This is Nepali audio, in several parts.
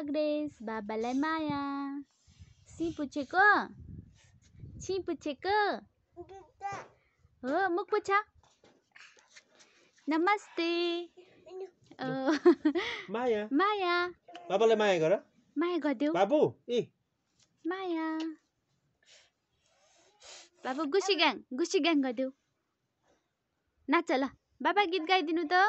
अग्रेस बाबालाई माया सिपुछेको छिपुछेको हो मुख पुछ नमस्ते माया माया बाबालाई माया गर माया गरिदेऊ बाबु ए माया बाबु गुसी ग्याङ गुसी ग्याङ गरिदेऊ नाच ल बाबा गीत गाइदिनु त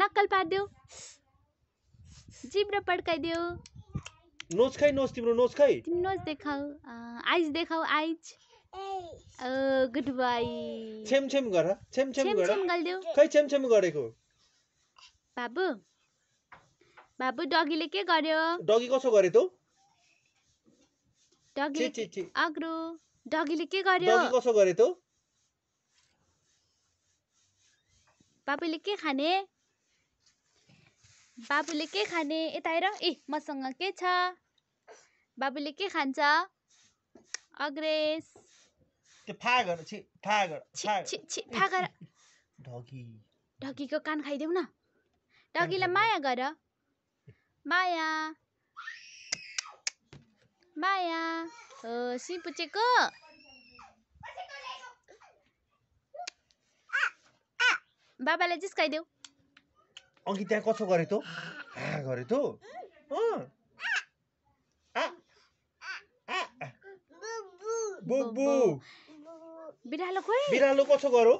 नक्कल पारिदेऊ जिब्रो पड्काइदेऊ नोज खै नोज तिम्रो नोज खै नोज देखाउ आइज देखाउ आइज ओ गुड बाई छेम छेम गर छेम छेम गर छेम गल्देऊ खै छेम छेम गरेको बाबु बाबु डगीले के गर्यो डगी कसो गरे तौ डगीले अग्रो डगीले के गर्यो डगी कसो गरे तौ बाबुले के खाने बाबुले के खाने यता आएर ए मसँग के छ बाबुले के खान्छ अग्रेस ढकीको कान खाइदेऊ न ढकीलाई माया गर माया माया हो सिपुचेको बाबालाई जिस्काइदेऊ अघि त्यहाँ कसो गरे त गरे त बिरालो खोइ बिरालो कसो गरो